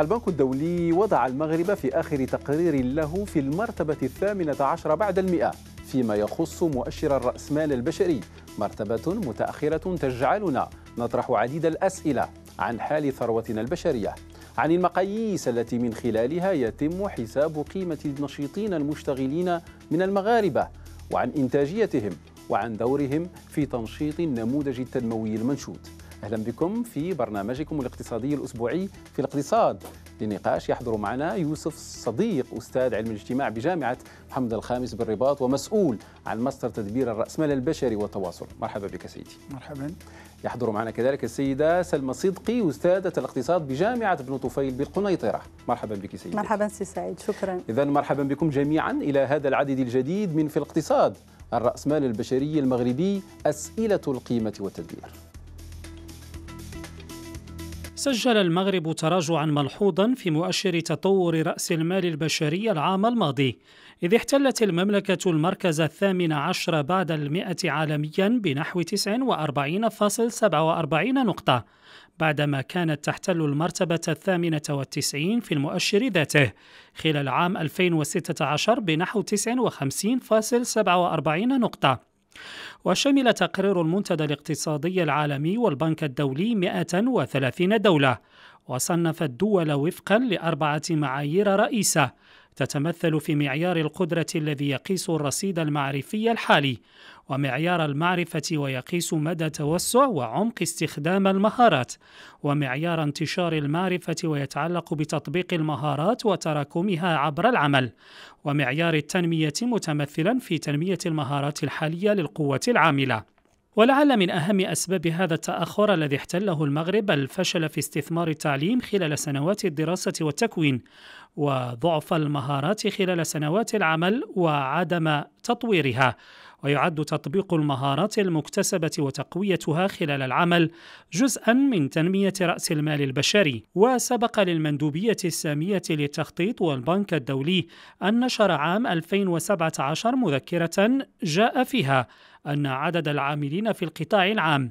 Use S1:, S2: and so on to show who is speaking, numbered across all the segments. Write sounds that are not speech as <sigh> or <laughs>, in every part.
S1: البنك الدولي وضع المغرب في آخر تقرير له في المرتبة الثامنة عشر بعد المئة فيما يخص مؤشر الرأسمال البشري مرتبة متأخرة تجعلنا نطرح عديد الأسئلة عن حال ثروتنا البشرية عن المقاييس التي من خلالها يتم حساب قيمة النشيطين المشتغلين من المغاربة وعن إنتاجيتهم وعن دورهم في تنشيط النموذج التنموي المنشود أهلا بكم في برنامجكم الاقتصادي الأسبوعي في الاقتصاد لنقاش يحضر معنا يوسف صديق أستاذ علم الاجتماع بجامعة محمد الخامس بالرباط ومسؤول عن مصدر تدبير الرأسمال البشري والتواصل مرحبا بك سيدي مرحبا يحضر معنا كذلك السيدة سلمى صدقي أستاذة الاقتصاد بجامعة ابن طفيل بالقنيطرة مرحبا بك سيدي
S2: مرحبا سي سعيد شكرا
S1: إذا مرحبا بكم جميعا إلى هذا العدد الجديد من في الاقتصاد الرأسمال البشري المغربي أسئلة القيمة والتدبير
S3: سجل المغرب تراجعا ملحوظا في مؤشر تطور رأس المال البشري العام الماضي إذ احتلت المملكة المركز الثامن عشر بعد المئة عالميا بنحو 49.47 نقطة بعدما كانت تحتل المرتبة الثامنة والتسعين في المؤشر ذاته خلال عام 2016 بنحو 59.47 نقطة وشمل تقرير المنتدى الاقتصادي العالمي والبنك الدولي 130 دولة وصنف الدول وفقا لأربعة معايير رئيسة تتمثل في معيار القدرة الذي يقيس الرصيد المعرفي الحالي ومعيار المعرفة ويقيس مدى توسع وعمق استخدام المهارات ومعيار انتشار المعرفة ويتعلق بتطبيق المهارات وتراكمها عبر العمل ومعيار التنمية متمثلا في تنمية المهارات الحالية للقوة العاملة ولعل من أهم أسباب هذا التأخر الذي احتله المغرب الفشل في استثمار التعليم خلال سنوات الدراسة والتكوين، وضعف المهارات خلال سنوات العمل وعدم تطويرها ويعد تطبيق المهارات المكتسبة وتقويتها خلال العمل جزءا من تنمية رأس المال البشري، وسبق للمندوبية السامية للتخطيط والبنك الدولي أن نشر عام 2017 مذكرة جاء فيها أن عدد العاملين في القطاع العام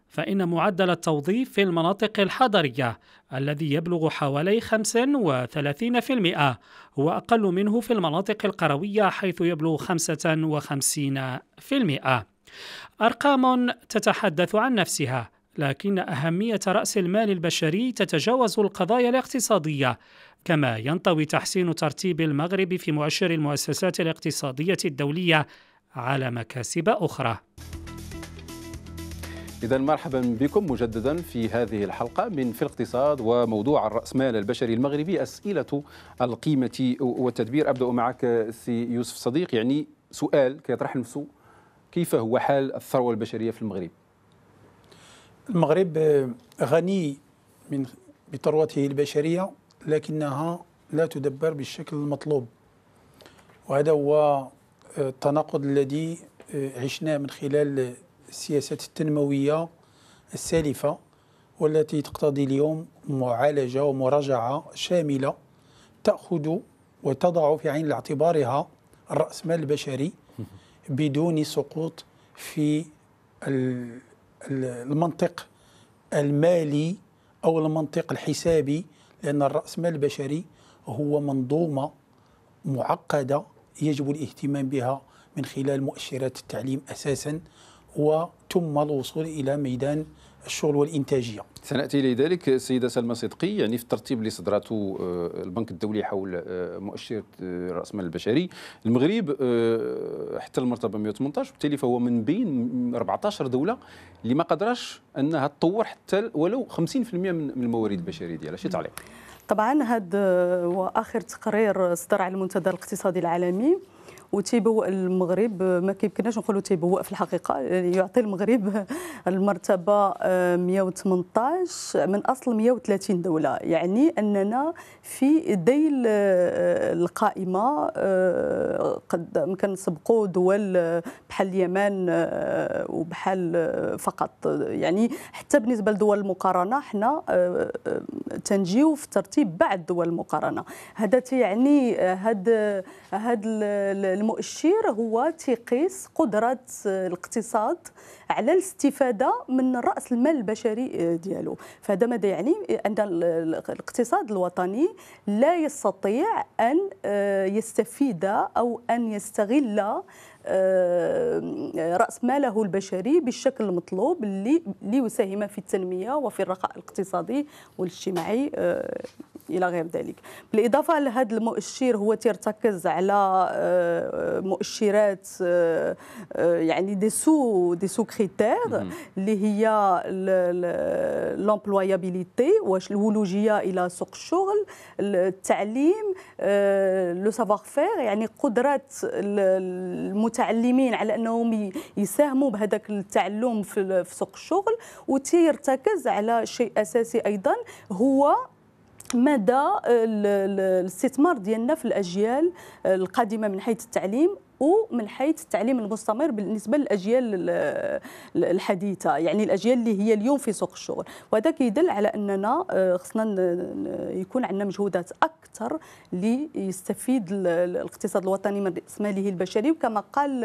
S3: فإن معدل التوظيف في المناطق الحضرية الذي يبلغ حوالي 35% هو أقل منه في المناطق القروية حيث يبلغ 55%. أرقام تتحدث عن نفسها لكن أهمية رأس المال البشري تتجاوز القضايا الاقتصادية كما ينطوي تحسين ترتيب المغرب في مؤشر المؤسسات الاقتصادية الدولية على مكاسب أخرى
S1: إذا مرحبا بكم مجددا في هذه الحلقة من في الاقتصاد وموضوع الرأسمال البشري المغربي أسئلة القيمة والتدبير أبدأ معك سي يوسف صديق يعني سؤال كيطرح نفسه كيف هو حال الثروة البشرية في المغرب؟
S4: المغرب غني من بثروته البشرية لكنها لا تدبر بالشكل المطلوب وهذا هو التناقض الذي عشناه من خلال السياسات التنموية السالفة والتي تقتضي اليوم معالجة ومراجعة شاملة تأخذ وتضع في عين اعتبارها الرأسمال البشري <laughs> بدون سقوط في المنطق المالي أو المنطق الحسابي لأن الرأسمال البشري هو منظومة معقدة يجب الاهتمام بها من خلال مؤشرات التعليم أساسا وثم الوصول إلى ميدان الشغل والإنتاجية
S1: سنأتي إلى ذلك السيدة سلمى صدقي يعني في الترتيب اللي صدرته آه، البنك الدولي حول آه، مؤشر آه، رأس المال البشري المغرب حتى المرتبة 118 وبالتالي فهو من بين 14 دولة اللي ما قدراش أنها تطور حتى ولو 50% من الموارد البشرية ديالها شي تعليق
S2: طبعا هذا هو اخر تقرير صدر على المنتدى الاقتصادي العالمي وتيبو المغرب ما كيمكنناش نقولوا تيبوء في الحقيقه يعطي المغرب المرتبه 118 آه، من اصل 130 دوله يعني اننا في ذيل آه، القائمه آه، قد كنسبقوا دول بحال اليمن وبحال فقط يعني حتى بالنسبه لدول المقارنه حنا تنجيو في ترتيب بعد دول المقارنه هذا تيعني هاد هاد المؤشر هو تقيس قدرة الاقتصاد على الاستفادة من رأس المال البشري ديالو فهذا ماذا يعني أن الاقتصاد الوطني لا يستطيع أن آه، يستفيد أو أن يستغل آه، راس ماله البشري بالشكل المطلوب اللي ليساهم في التنميه وفي الرخاء الاقتصادي والاجتماعي آه، الى غير ذلك بالاضافه لهذا المؤشر هو تيرتكز على آه، مؤشرات يعني دي سو دي سو كريتير اللي هي لومبلويابيليتي واش الولوجيه الى سوق الشغل التعليم لو سافوار فير يعني قدرات المتعلمين على انهم يساهموا بهذاك التعلم في سوق الشغل وتيرتكز على شيء اساسي ايضا هو مدى الاستثمار ديالنا في الاجيال القادمه من حيث التعليم ومن حيث التعليم المستمر بالنسبه للاجيال الحديثه يعني الاجيال اللي هي اليوم في سوق الشغل وهذا كيدل على اننا آه، خصنا يكون عندنا مجهودات اكثر ليستفيد الاقتصاد الوطني من راس ماله البشري وكما قال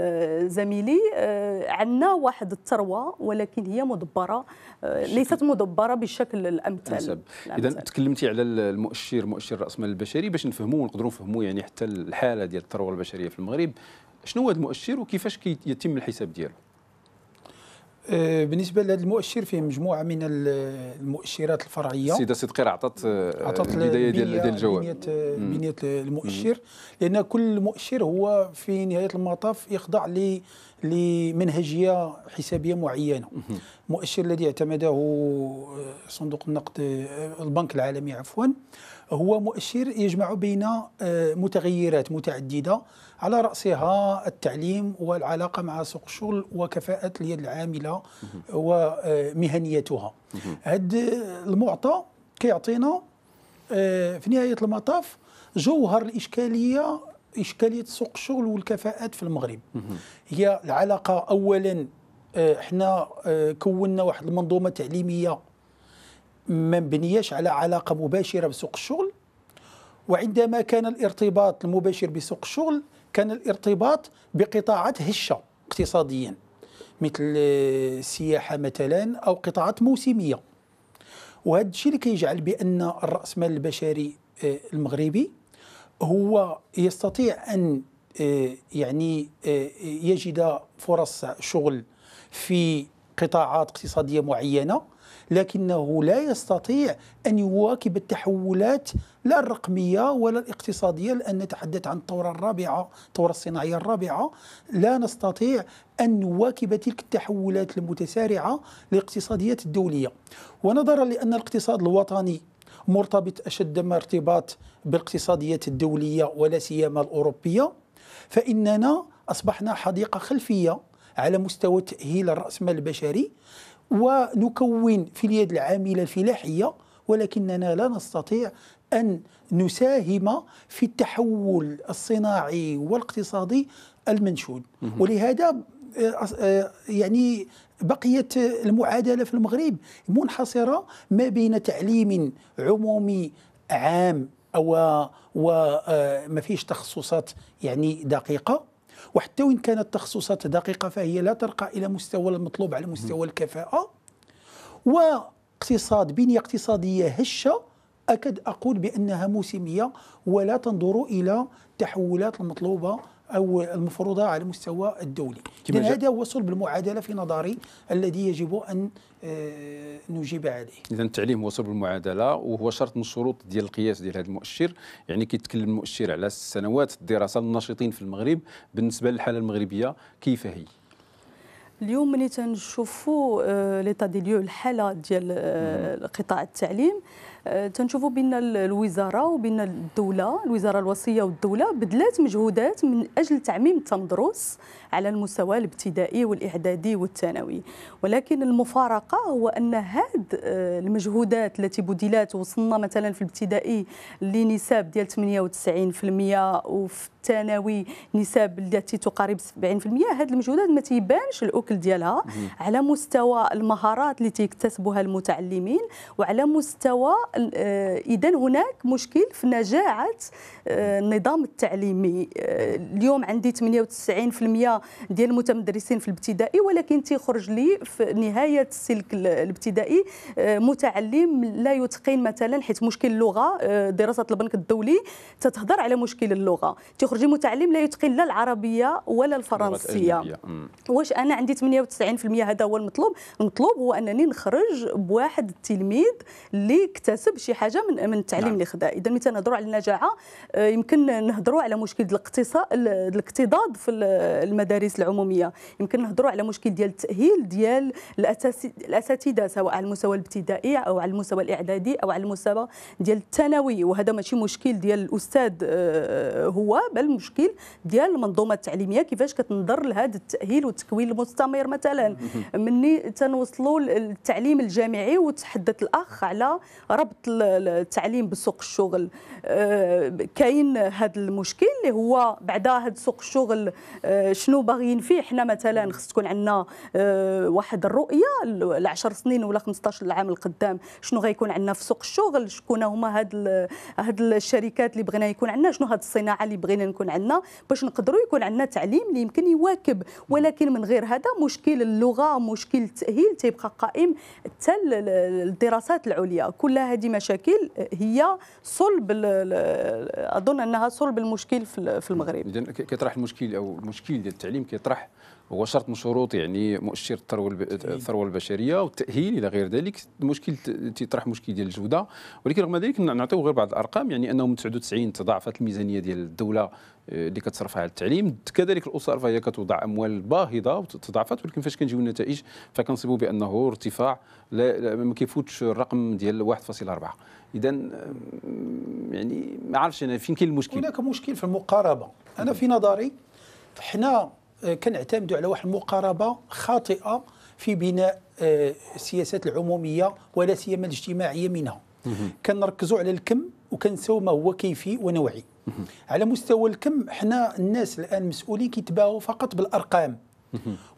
S2: آه، زميلي آه، عندنا واحد الثروه ولكن هي مدبره ليست مدبره بالشكل الامثل اذا
S1: تكلمتي على المؤشر مؤشر راس مال البشري باش نفهموه ونقدروا نفهموا يعني حتى الحاله ديال الثروه البشريه البحريه في المغرب شنو هو المؤشر وكيفاش يتم الحساب ديالو
S4: أه، بالنسبه لهذا المؤشر فيه مجموعه من المؤشرات الفرعيه السيده
S1: صدقي عطات أه، عطات البدايه ديال ديال الجواب بنيه
S4: بنيه المؤشر لان كل مؤشر هو في نهايه المطاف يخضع لمنهجيه حسابيه معينه المؤشر الذي اعتمده أه، صندوق النقد البنك العالمي عفوا هو مؤشر يجمع بين آه، متغيرات متعدده على راسها التعليم والعلاقه مع سوق الشغل وكفاءه اليد العامله ومهنيتها آه، هذا المعطى كيعطينا آه، في نهايه المطاف جوهر الاشكاليه اشكاليه سوق الشغل والكفاءات في المغرب هي العلاقه اولا احنا كونا واحد المنظومه تعليميه ما بنياش على علاقه مباشره بسوق الشغل وعندما كان الارتباط المباشر بسوق الشغل كان الارتباط بقطاعات هشه اقتصاديا مثل السياحه مثلا او قطاعات موسميه وهذا الشيء اللي كيجعل بان الراسمال البشري آه، المغربي هو يستطيع ان آه، يعني آه، يجد فرص شغل في قطاعات اقتصاديه معينه لكنه لا يستطيع أن يواكب التحولات لا الرقمية ولا الاقتصادية لأن نتحدث عن الثورة الرابعة الثورة الصناعية الرابعة لا نستطيع أن نواكب تلك التحولات المتسارعة للاقتصاديات الدولية ونظرا لأن الاقتصاد الوطني مرتبط أشد ما ارتباط بالاقتصاديات الدولية ولا سيما الأوروبية فإننا أصبحنا حديقة خلفية على مستوى تأهيل الرأسمال البشري ونكون في اليد العامله الفلاحيه ولكننا لا نستطيع ان نساهم في التحول الصناعي والاقتصادي المنشود ولهذا آه، آه، يعني بقيت المعادله في المغرب منحصره ما بين تعليم عمومي عام و وما آه، فيش تخصصات يعني دقيقه وحتى وإن كانت تخصصات دقيقة فهي لا ترقى إلى مستوى المطلوب على مستوى الكفاءة واقتصاد بنية اقتصادية هشة أكد أقول بأنها موسمية ولا تنظر إلى التحولات المطلوبة أو المفروضة على المستوى الدولي هذا هو صلب المعادلة في نظري الذي يجب أن آه، نجيب عليه
S1: إذا التعليم هو صلب المعادلة وهو شرط من الشروط ديال القياس ديال هذا المؤشر يعني كيتكلم المؤشر على سنوات الدراسة للناشطين في المغرب بالنسبة للحالة المغربية كيف هي؟
S2: اليوم ملي تنشوفوا آه، ليطا دي ليو الحاله ديال آه، قطاع التعليم أه، تنشوفوا بان الوزاره وبين الدوله الوزاره الوصيه والدوله بدلات مجهودات من اجل تعميم التمدرس على المستوى الابتدائي والاعدادي والثانوي ولكن المفارقه هو ان هذه أه، المجهودات التي بدلات وصلنا مثلا في الابتدائي لنساب ديال 98% وفي الثانوي نسب التي تقارب 70% هذه المجهودات ما تيبانش الاكل ديالها على مستوى المهارات اللي تيكتسبها المتعلمين وعلى مستوى آه، اذا هناك مشكل في نجاعه آه، النظام التعليمي آه، اليوم عندي 98% ديال المتمدرسين في الابتدائي ولكن تيخرج لي في نهايه السلك الابتدائي متعلم لا يتقن مثلا حيت مشكل اللغه دراسه البنك الدولي تتهضر على مشكل اللغه تيخرج خرجي متعلم لا يتقن لا العربيه ولا الفرنسيه واش انا عندي 98% هذا هو المطلوب المطلوب هو انني نخرج بواحد التلميذ اللي اكتسب شي حاجه من من التعليم نعم. اللي خدا اذا مثلا نهضروا على النجاعه آه، يمكن نهضروا على مشكل الاقتصاد الاكتضاد في المدارس العموميه يمكن نهضروا على مشكل ديال التاهيل ديال الاساتذه سواء على المستوى الابتدائي او على المستوى الاعدادي او على المستوى ديال الثانوي وهذا ماشي مشكل ديال الاستاذ آه، هو بل المشكل ديال المنظومه التعليميه كيفاش كتنظر لهذا التاهيل والتكوين المستمر مثلا <laughs> مني تنوصلوا للتعليم الجامعي وتحدث الاخ على ربط التعليم بسوق الشغل آه، كاين هذا المشكل اللي هو بعد هذا سوق الشغل آه، شنو باغيين فيه حنا مثلا خص تكون عندنا آه، واحد الرؤيه 10 سنين ولا 15 عام القدام شنو غيكون عندنا في سوق الشغل شكون هما هاد هاد الشركات اللي بغينا يكون عندنا شنو هاد الصناعه اللي بغينا خصنا نكون عندنا باش نقدروا يكون عندنا تعليم اللي يمكن يواكب ولكن من غير هذا مشكل اللغه مشكل التاهيل تيبقى قائم حتى الدراسات العليا كل هذه مشاكل هي صلب اظن انها صلب المشكل في المغرب اذا
S1: كيطرح المشكل او المشكل ديال التعليم كيطرح هو شرط من شروط يعني مؤشر الثروه الثروه البشريه والتاهيل الى غير ذلك المشكل تيطرح مشكل ديال الجوده ولكن رغم ذلك نعطيو غير بعض الارقام يعني انه من 99 تضاعفت الميزانيه ديال الدوله آه، اللي كتصرفها على التعليم كذلك الاسر فهي كتوضع اموال باهظه وتضاعفت ولكن فاش كنجيو النتائج فكنصيبوا بانه ارتفاع لا ما كيفوتش الرقم ديال 1.4 اذا يعني ما عرفتش انا فين كاين المشكل هناك مشكل في المقاربه انا في
S4: نظري حنا آه، كنعتمدوا على واحد المقاربه خاطئه في بناء آه، السياسات العموميه ولا سيما الاجتماعيه منها كنركزوا على الكم وكنساو ما هو كيفي ونوعي على مستوى الكم حنا الناس الان مسؤولين كيتباهوا فقط بالارقام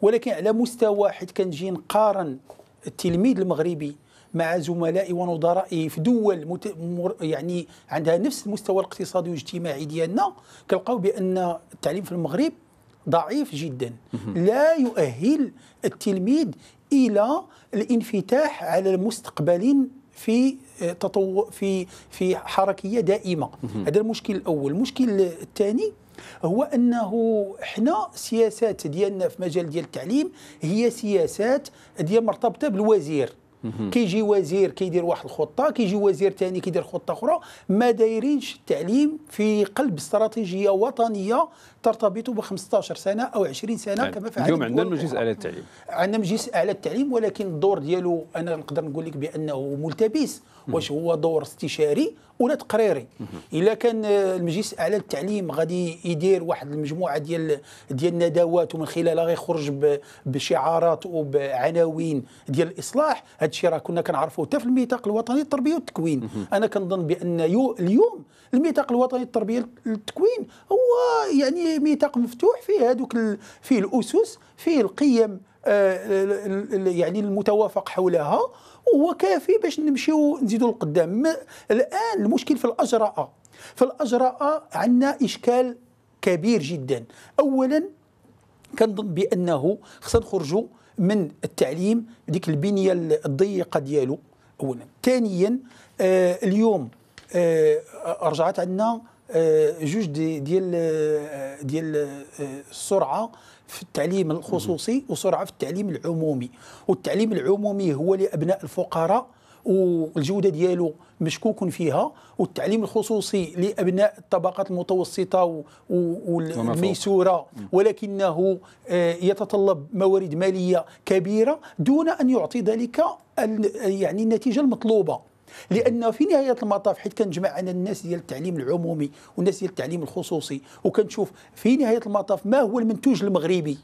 S4: ولكن على مستوى حيت كنجي نقارن التلميذ المغربي مع زملائي ونظرائي في دول مت... مر... يعني عندها نفس المستوى الاقتصادي والاجتماعي ديالنا كنلقاو بان التعليم في المغرب ضعيف جدا لا يؤهل التلميذ الى الانفتاح على المستقبلين في آه، تطور في في حركيه دائمه هذا المشكل الاول المشكل الثاني هو انه حنا السياسات ديالنا في مجال ديال التعليم هي سياسات ديال مرتبطه بالوزير كيجي وزير كيدير واحد الخطه كيجي وزير ثاني كيدير خطه اخرى ما دايرينش التعليم في قلب استراتيجيه وطنيه ترتبط ب 15 سنه او 20 سنه يعني كما فعل اليوم عندنا المجلس الاعلى للتعليم عندنا مجلس الاعلى للتعليم ولكن الدور ديالو انا نقدر نقول لك بانه ملتبس واش هو دور استشاري ولا تقريري الا كان المجلس الاعلى للتعليم غادي يدير واحد المجموعه ديال ديال الندوات ومن خلالها غيخرج بشعارات وبعناوين ديال الاصلاح هذا الشيء راه كنا كنعرفوه حتى في الميثاق الوطني للتربيه والتكوين انا كنظن بان اليوم الميثاق الوطني للتربيه والتكوين هو يعني ميثاق مفتوح فيه هذوك فيه الاسس فيه القيم آه، يعني المتوافق حولها وهو كافي باش نمشيو نزيدوا لقدام الان المشكل في الاجراء في الاجراء عندنا اشكال كبير جدا اولا كنظن بانه خصنا نخرجوا من التعليم ديك البنيه الضيقه ديالو اولا ثانيا آه اليوم آه رجعت عندنا آه جوج ديال آه، ديال آه، السرعه في التعليم الخصوصي وسرعه في التعليم العمومي والتعليم العمومي هو لابناء الفقراء والجوده ديالو مشكوك فيها والتعليم الخصوصي لابناء الطبقات المتوسطه والميسوره ولكنه آه، يتطلب موارد ماليه كبيره دون ان يعطي ذلك يعني النتيجه المطلوبه لان في نهايه المطاف حيت كنجمع انا الناس ديال التعليم العمومي والناس ديال التعليم الخصوصي وكنشوف في نهايه المطاف ما هو المنتوج المغربي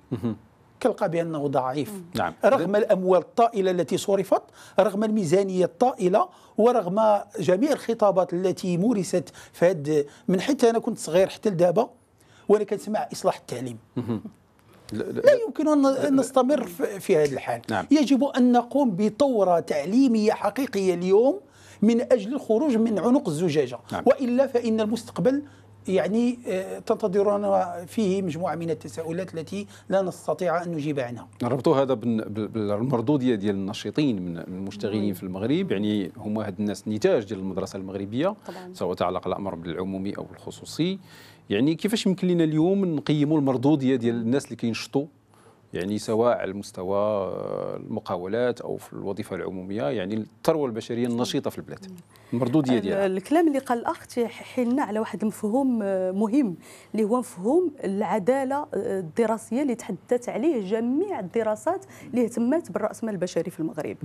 S4: كنلقى بانه ضعيف نعم. رغم الاموال الطائله التي صرفت رغم الميزانيه الطائله ورغم جميع الخطابات التي مورست في من حتى انا كنت صغير حتى لدابا وانا كنسمع اصلاح التعليم لا يمكن ان نستمر في هذا الحال نعم. يجب ان نقوم بثوره تعليميه حقيقيه اليوم من أجل الخروج من عنق
S1: الزجاجة نعم.
S4: وإلا فإن المستقبل يعني آه، تنتظرنا فيه مجموعة من التساؤلات التي لا نستطيع أن نجيب عنها
S1: ربطوا هذا بالمردودية ديال النشيطين من المشتغلين نعم. في المغرب يعني هما هاد الناس نتاج ديال المدرسة المغربية طبعا. سواء تعلق الأمر بالعمومي أو الخصوصي يعني كيفاش يمكن لنا اليوم نقيموا المردودية ديال الناس اللي كينشطوا يعني سواء على مستوى المقاولات او في الوظيفه العموميه يعني الثروه البشريه النشيطه في البلاد المردوديه ديالها
S2: يعني. الكلام اللي قال الاخ حيلنا على واحد المفهوم مهم اللي هو مفهوم العداله الدراسيه اللي تحدثت عليه جميع الدراسات اللي اهتمت بالراسمال البشري في المغرب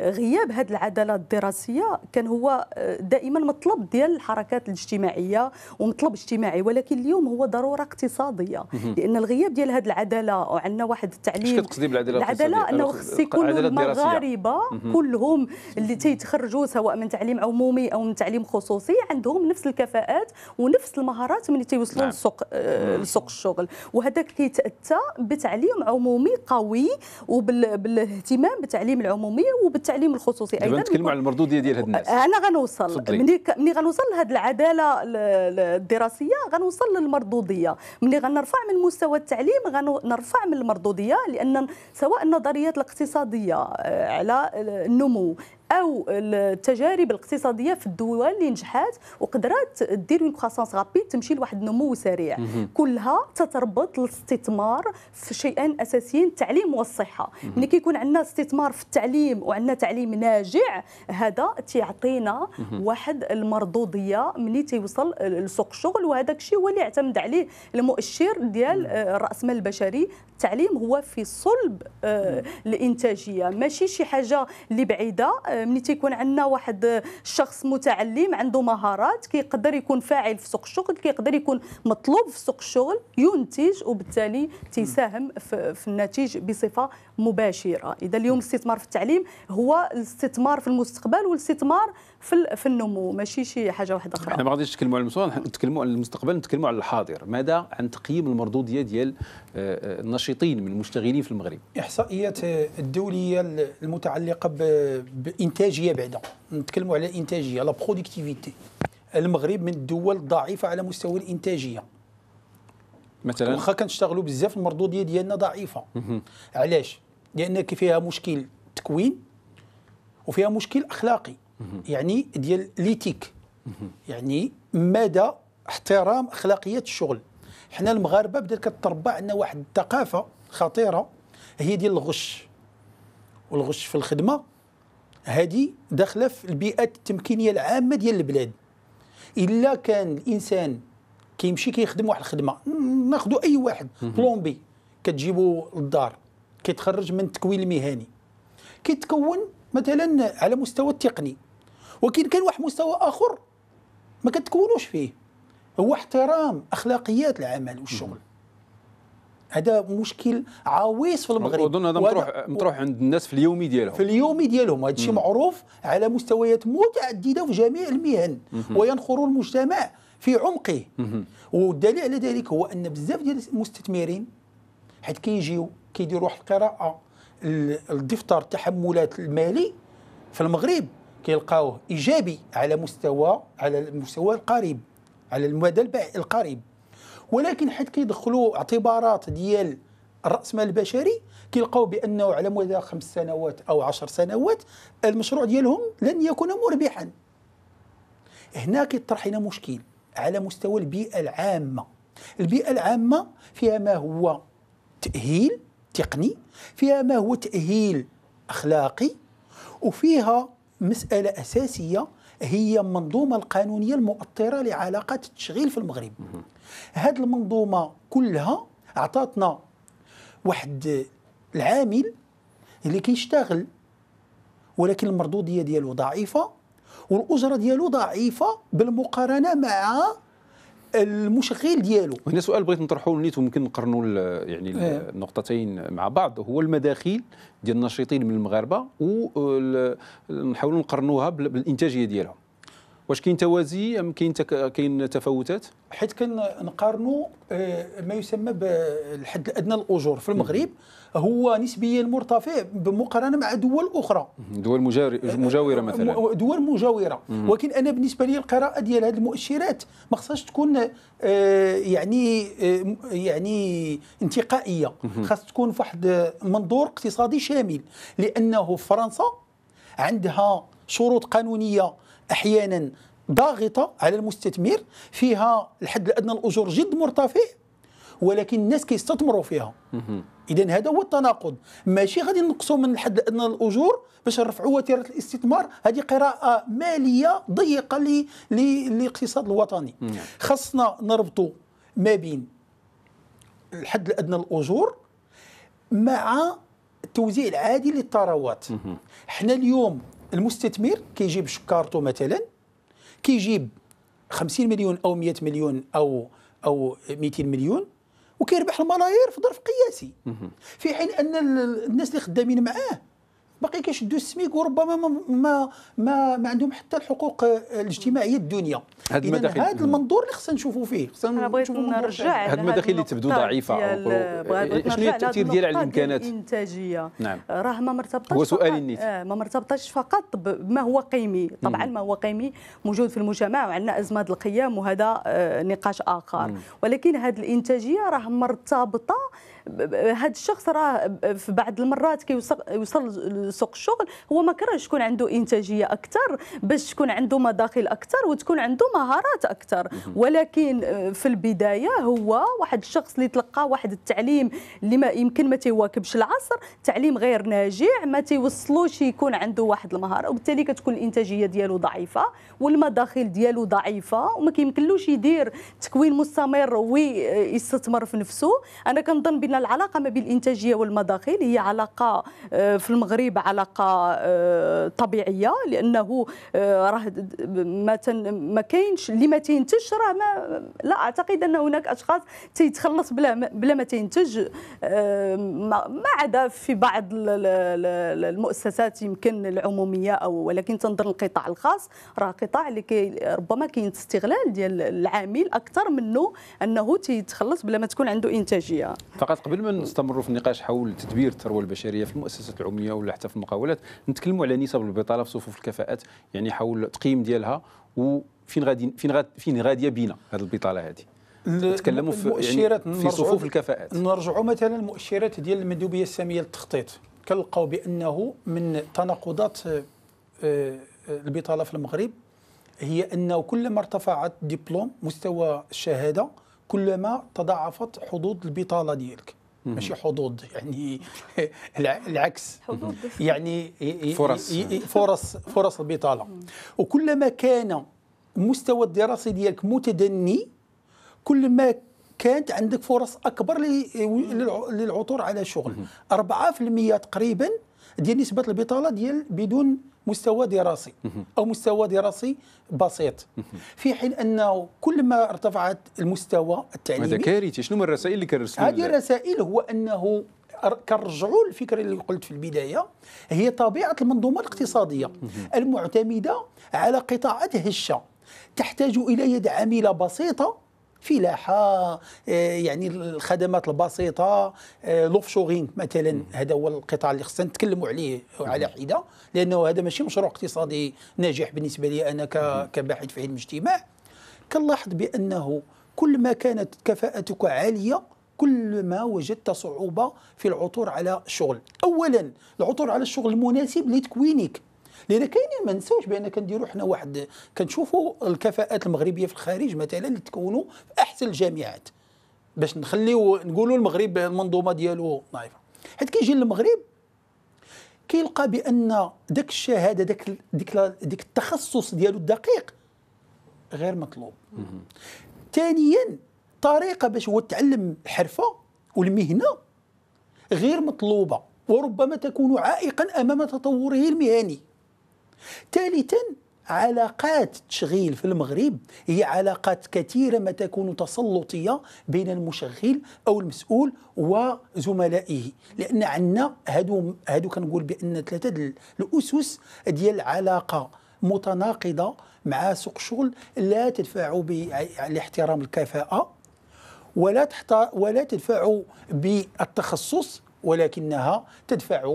S2: غياب هذه العداله الدراسيه كان هو دائما مطلب ديال الحركات الاجتماعيه ومطلب اجتماعي ولكن اليوم هو ضروره اقتصاديه لان الغياب ديال هذه العداله وعندنا واحد واحد التعليم بالعداله العداله انه خص يكون المغاربه كلهم اللي تيتخرجوا سواء من تعليم عمومي او من تعليم خصوصي عندهم نفس الكفاءات ونفس المهارات من تيوصلوا نعم. لسوق آه، لسوق الشغل وهذا كيتاتى بتعليم عمومي قوي وبالاهتمام بالتعليم العمومي وبالتعليم الخصوصي ايضا نتكلم على
S1: المردوديه ديال هاد الناس آه،
S2: انا غنوصل ملي ملي غنوصل لهاد العداله الدراسيه غنوصل للمردوديه ملي غنرفع من مستوى التعليم غنرفع من المردوديه السعوديه لان سواء النظريات الاقتصاديه آه، على آه، النمو او التجارب الاقتصاديه في الدول اللي نجحات وقدرات دير اون كروسونس رابيد تمشي لواحد النمو سريع كلها تتربط الاستثمار في شيئين اساسيين التعليم والصحه ملي كيكون عندنا استثمار في التعليم وعندنا تعليم ناجع هذا تيعطينا واحد المردوديه ملي تيوصل لسوق الشغل وهذاك الشيء هو اللي اعتمد عليه المؤشر ديال الراسمال البشري التعليم هو في صلب آه، الانتاجيه ماشي شي حاجه اللي بعيده ملي تيكون عندنا واحد الشخص متعلم عنده مهارات كيقدر يكون فاعل في سوق الشغل كيقدر يكون مطلوب في سوق الشغل ينتج وبالتالي تيساهم في النتيج بصفه مباشره اذا اليوم الاستثمار في التعليم هو الاستثمار في المستقبل والاستثمار في في النمو ماشي شي حاجه واحده اخرى
S4: احنا
S1: ما غاديش نتكلموا على المستقبل نتكلموا على المستقبل نتكلموا على الحاضر ماذا عن تقييم المردوديه ديال آه، آه، النشيطين من المشتغلين في المغرب
S4: احصائيات آه، الدوليه المتعلقه بانتاجيه بعدا نتكلموا على الانتاجيه لا برودكتيفيتي المغرب من الدول الضعيفه على مستوى الانتاجيه مثلا واخا كنشتغلوا بزاف المردوديه ديالنا ضعيفه علاش لان فيها مشكل تكوين وفيها مشكل اخلاقي يعني ديال ليتيك يعني مدى احترام اخلاقيات الشغل حنا المغاربه بدات كتربى عندنا واحد الثقافه خطيره هي ديال الغش والغش في الخدمه هذه داخله في البيئات التمكينيه العامه ديال البلاد الا كان الانسان كيمشي كيخدم واحد الخدمه ناخذوا اي واحد بلومبي كتجيبو للدار كيتخرج من التكوين المهني كيتكون مثلا على مستوى التقني ولكن كان واحد مستوى اخر ما كتكونوش فيه هو احترام اخلاقيات العمل والشغل هذا مشكل عويص في المغرب اظن هذا مطروح مطروح
S1: عند الناس في اليومي ديالهم
S4: في اليومي ديالهم هذا الشيء معروف على مستويات متعدده في جميع المهن وينخر المجتمع في عمقه والدليل على ذلك هو ان بزاف ديال المستثمرين حيت كيجيو كيديروا واحد القراءه لدفتر التحملات المالي في المغرب كيلقاوه ايجابي على مستوى على المستوى القريب على المدى القريب ولكن حيت كيدخلوا اعتبارات ديال الراسمال البشري كيلقاو بانه على مدى خمس سنوات او عشر سنوات المشروع ديالهم لن يكون مربحا هنا كيطرح لنا مشكل على مستوى البيئه العامه البيئه العامه فيها ما هو تاهيل تقني فيها ما هو تاهيل اخلاقي وفيها مسألة أساسية هي المنظومة القانونية المؤطرة لعلاقات التشغيل في المغرب هذه المنظومة كلها أعطتنا واحد العامل اللي كيشتغل ولكن المردودية ديالو ضعيفة والأجرة ديالو ضعيفة بالمقارنة مع المشغل ديالو
S1: هنا سؤال بغيت نطرحه نيت ممكن نقارنوا يعني هي. آه. النقطتين مع بعض هو المداخيل ديال الناشطين من المغاربه ونحاولوا نقارنوها بالانتاجيه ديالهم واش كاين توازي ام كاين تك... كاين تفاوتات
S4: حيت كنقارنوا آه، ما يسمى بالحد الادنى الاجور في المغرب هو نسبيا مرتفع بمقارنه مع دول اخرى آه،
S1: آه، دول مجاوره مثلا
S4: دول مجاوره ولكن انا بالنسبه لي القراءه ديال هذه المؤشرات ما خصهاش تكون يعني يعني انتقائيه خاص تكون في واحد منظور اقتصادي شامل لانه فرنسا عندها شروط قانونيه احيانا ضاغطه على المستثمر فيها الحد الادنى الاجور جد مرتفع ولكن الناس كيستثمروا فيها اذا هذا هو التناقض ماشي غادي نقصوا من الحد الادنى للاجور باش نرفعوا وتيره الاستثمار هذه قراءه ماليه ضيقه للاقتصاد الوطني خاصنا نربطوا ما بين الحد الادنى للاجور مع التوزيع العادل للثروات حنا اليوم المستثمر كيجيب شكارته مثلا كيجيب 50 مليون او 100 مليون او او 200 مليون وكيربح الملايير في ظرف قياسي في حين ان الناس اللي خدامين معاه باقي كيشدوا السميك وربما ما ما ما, ما عندهم حتى الحقوق الاجتماعيه الدنيا هذا المداخل هذا
S2: المنظور اللي خصنا نشوفوا فيه خصنا نشوفوا نرجع هذه المداخل اللي تبدو ضعيفه إيه، شنو هي التاثير ديالها على الامكانات الانتاجيه نعم راه ما مرتبطش هو سؤال النيت آه، ما مرتبطش فقط بما هو قيمي طبعا ما هو قيمي موجود في المجتمع وعندنا ازمه القيام وهذا آه، نقاش اخر مم. ولكن هذه الانتاجيه راه مرتبطه هذا الشخص راه في بعض المرات كيوصل لسوق الشغل هو ما كرهش يكون عنده انتاجيه اكثر باش تكون عنده مداخل اكثر وتكون عنده مهارات اكثر ولكن آه، في البدايه هو واحد الشخص اللي تلقى واحد التعليم اللي ما يمكن ما تيواكبش العصر تعليم غير ناجع ما تيوصلوش يكون عنده واحد المهاره وبالتالي كتكون الانتاجيه ديالو ضعيفه والمداخل ديالو ضعيفه وما كيمكنلوش يدير تكوين مستمر ويستثمر آه، في نفسه انا كنظن بان العلاقه ما بين الانتاجيه والمداخيل هي علاقه آه، في المغرب علاقه آه، طبيعيه لانه آه، راه ما ما كاينش اللي ما تينتجش راه ما لا اعتقد ان هناك اشخاص تيتخلص بلا بلا ما تينتج ما عدا في بعض المؤسسات يمكن العموميه او ولكن تنظر القطاع الخاص راه قطاع اللي كي ربما كاين استغلال ديال العامل اكثر منه انه تيتخلص بلا ما تكون عنده انتاجيه
S1: فقط قبل ما نستمروا في النقاش حول تدبير الثروه البشريه في المؤسسات العموميه ولا حتى في المقاولات نتكلموا على نسب البطاله في صفوف الكفاءات يعني حول التقييم ديالها وفين غادي فين غادي فين غاديه بينا هذه البطاله هذه نتكلموا في يعني في صفوف الكفاءات
S4: نرجعوا مثلا المؤشرات ديال المندوبيه الساميه للتخطيط كنلقاو بانه من تناقضات آه، البطاله في المغرب هي انه كلما ارتفعت ديبلوم مستوى الشهاده كلما تضاعفت حظوظ البطاله ديالك ماشي حظوظ يعني <laughs> العكس يعني فرص فرص فرص البطاله وكلما كان المستوى الدراسي ديالك متدني كلما كانت عندك فرص اكبر للعثور على شغل 4% تقريبا ديال نسبه البطاله ديال بدون مستوى دراسي او مستوى دراسي بسيط في حين انه كل ما ارتفعت المستوى التعليمي هذا
S1: كارثي شنو من الرسائل اللي كنرسلوها هذه
S4: الرسائل هو انه كنرجعوا للفكره اللي قلت في البدايه هي طبيعه المنظومه الاقتصاديه المعتمده على قطاعات هشه تحتاج الى يد عامله بسيطه فلاحه آه، يعني الخدمات البسيطه آه، لوف شورينغ مثلا هذا هو القطاع اللي خصنا نتكلموا عليه على حده لانه هذا ماشي مشروع اقتصادي ناجح بالنسبه لي انا كباحث في علم الاجتماع كنلاحظ بانه كل ما كانت كفاءتك عاليه كل ما وجدت صعوبه في العثور على الشغل اولا العثور على الشغل المناسب لتكوينك لان كاين ما ننساوش بان كنديروا حنا واحد كنشوفوا الكفاءات المغربيه في الخارج مثلا اللي تكونوا في احسن الجامعات باش نخليو نقولوا المغرب المنظومه ديالو ضعيفه حيت كيجي للمغرب كيلقى بان داك الشهاده داك ديك ديك التخصص ديالو الدقيق غير مطلوب ثانيا طريقه باش هو تعلم الحرفه والمهنه غير مطلوبه وربما تكون عائقا امام تطوره المهني ثالثا علاقات تشغيل في المغرب هي علاقات كثيرة ما تكون تسلطية بين المشغل أو المسؤول وزملائه لأن عندنا هادو هادو كنقول بأن ثلاثة الأسس ديال علاقة متناقضة مع سوق شغل لا تدفع لاحترام الكفاءة ولا تحت ولا تدفع بالتخصص ولكنها تدفع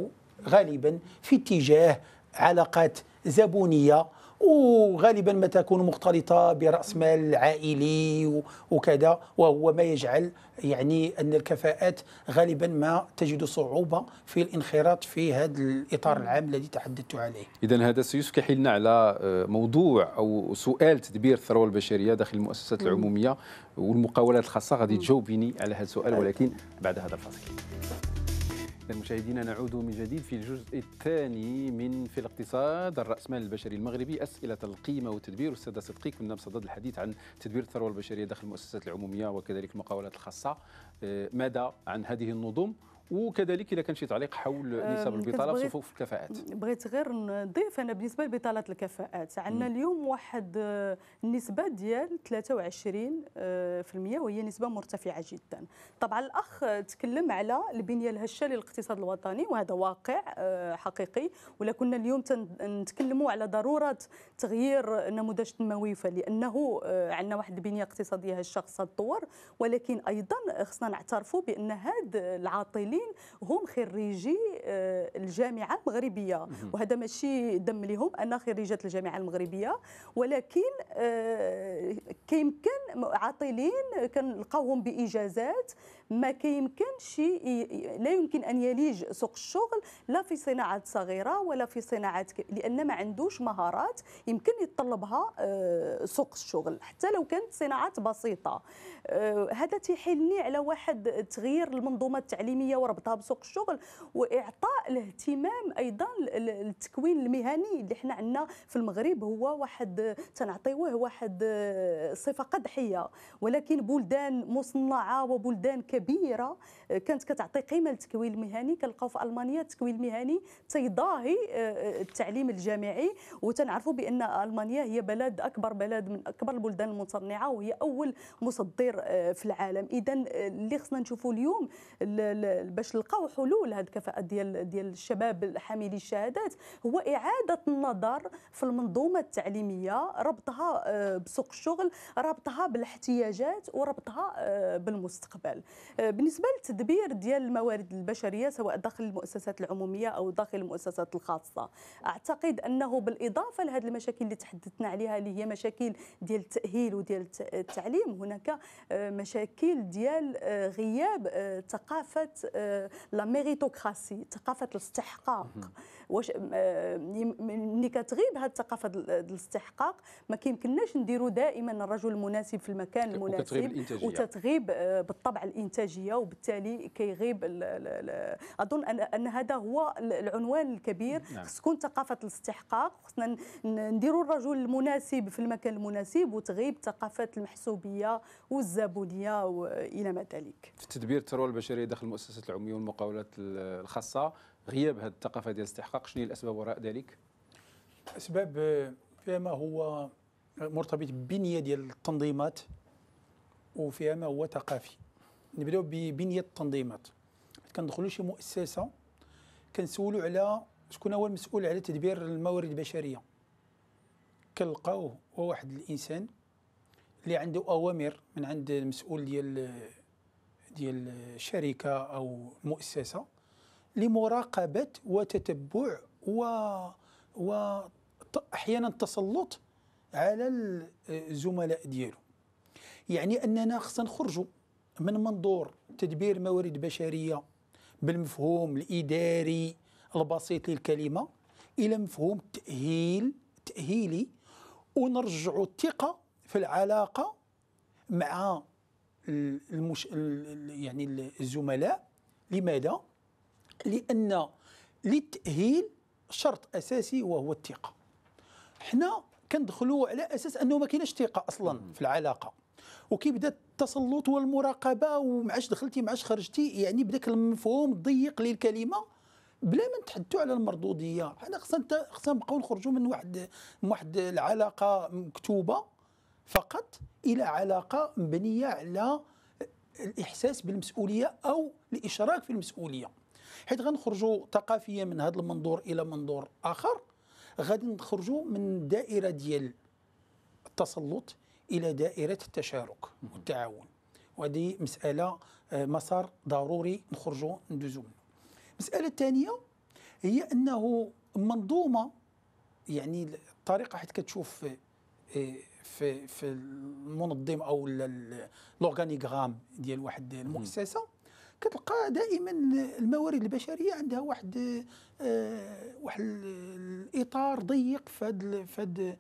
S4: غالبا في اتجاه علاقات زبونيه وغالبا ما تكون مختلطه براس مال عائلي وكذا وهو ما يجعل يعني ان الكفاءات غالبا ما تجد صعوبه في الانخراط في هذا الاطار العام الذي تحدثت عليه.
S1: اذا هذا سيوسف كيحلنا على آه، موضوع او سؤال تدبير الثروه البشريه داخل المؤسسات العموميه والمقاولات الخاصه غادي تجاوبيني على هذا السؤال أيوة. ولكن بعد هذا الفاصل. اذا مشاهدينا نعود من جديد في الجزء الثاني من في الاقتصاد الراسمال البشري المغربي اسئله القيمه والتدبير استاذ صدقي كنا بصدد الحديث عن تدبير الثروه البشريه داخل المؤسسات العموميه وكذلك المقاولات الخاصه آه، ماذا عن هذه النظم وكذلك اذا كان شي تعليق حول آه، نسب البطاله صفوف الكفاءات
S2: بغيت غير نضيف انا بالنسبه لبطاله الكفاءات عندنا اليوم واحد آه، النسبه ديال 23% آه، وهي نسبه مرتفعه جدا طبعا الاخ تكلم على البنيه الهشه للاقتصاد الوطني وهذا واقع حقيقي ولا كنا اليوم نتكلموا على ضروره تغيير نموذج التنموي لانه عندنا واحد البنيه اقتصاديه هشه خصها تطور ولكن ايضا خصنا نعترفوا بان هاد العاطلين المغربيين هم خريجي آه، الجامعه المغربيه وهذا ماشي دم لهم انا خريجه الجامعه المغربيه ولكن آه، كيمكن عاطلين كنلقاوهم باجازات ما كيمكنش لا يمكن ان يليج سوق الشغل لا في صناعات صغيره ولا في صناعات لان ما عندوش مهارات يمكن يتطلبها آه، سوق الشغل حتى لو كانت صناعات بسيطه آه، هذا تيحلني على واحد تغيير المنظومه التعليميه وربطها بسوق الشغل واعطاء الاهتمام ايضا التكوين المهني اللي حنا عندنا في المغرب هو واحد تنعطيوه واحد آه، صفه قدحيه ولكن بلدان مصنعه وبلدان كبيرة كبيرة كانت كتعطي قيمه للتكوين المهني كنلقاو في المانيا التكوين المهني تيضاهي آه، التعليم الجامعي وتنعرفوا بان المانيا هي بلد اكبر بلد من اكبر البلدان المصنعه وهي اول مصدر آه، في العالم اذا آه، اللي خصنا نشوفوا اليوم باش نلقاو حلول هذه الكفاءه ديال ديال الشباب حاملي الشهادات هو اعاده النظر في المنظومه التعليميه ربطها بسوق الشغل ربطها بالاحتياجات وربطها بالمستقبل بالنسبه للتدريب التدبير ديال الموارد البشريه سواء داخل المؤسسات العموميه او داخل المؤسسات الخاصه اعتقد انه بالاضافه لهذه المشاكل اللي تحدثنا عليها اللي هي مشاكل ديال التاهيل وديال التعليم هناك آه، مشاكل ديال آه، غياب آه، ثقافه لا ميريتوكراسي ثقافه الاستحقاق واش ملي كتغيب هذه الثقافه الاستحقاق ما كيمكنناش نديروا دائما الرجل المناسب في المكان المناسب وتتغيب, بالطبع الانتاجيه وبالتالي اللي كيغيب اظن ان هذا هو العنوان الكبير نعم. خص تكون ثقافه الاستحقاق خصنا نديروا الرجل المناسب في المكان المناسب وتغيب ثقافه المحسوبيه والزبونيه والى ما ذلك
S1: في تدبير الثروه البشريه داخل المؤسسات العموميه والمقاولات الخاصه غياب هذه الثقافه ديال الاستحقاق شنو هي الاسباب وراء ذلك
S4: اسباب فيها ما هو مرتبط بالبنيه ديال التنظيمات وفيها ما هو ثقافي نبداو ببنيه التنظيمات كندخلوا شي مؤسسه كنسولوا على شكون هو المسؤول على تدبير الموارد البشريه كنلقاوه هو واحد الانسان اللي عنده اوامر من عند المسؤول ديال ديال الشركه او مؤسسه لمراقبه وتتبع و و احيانا التسلط على الزملاء ديالو يعني اننا خصنا نخرجوا من منظور تدبير موارد بشريه بالمفهوم الاداري البسيط للكلمه الى مفهوم تاهيل تاهيلي ونرجع الثقه في العلاقه مع المش... يعني الزملاء لماذا؟ لان للتاهيل شرط اساسي وهو الثقه حنا كندخلوا على اساس انه ما كاينش ثقه اصلا في العلاقه وكي بدا التسلط والمراقبه ومعاش دخلتي معاش خرجتي يعني بداك المفهوم الضيق للكلمه بلا ما نتحدثوا على المردوديه حنا خصنا خصنا نبقاو نخرجوا من واحد من واحد العلاقه مكتوبه فقط الى علاقه مبنيه على الاحساس بالمسؤوليه او الاشراك في المسؤوليه حيت غنخرجوا ثقافيا من هذا المنظور الى منظور اخر غادي نخرجوا من الدائره ديال التسلط الى دائره التشارك والتعاون وهذه مساله آه، مسار ضروري نخرجوا ندوزو منه المساله الثانيه هي انه منظومه يعني الطريقه حيت كتشوف آه، في في المنظم او لورغانيغرام ديال واحد المؤسسه كتلقى دائما الموارد البشريه عندها واحد آه واحد الاطار ضيق في هذا في هذا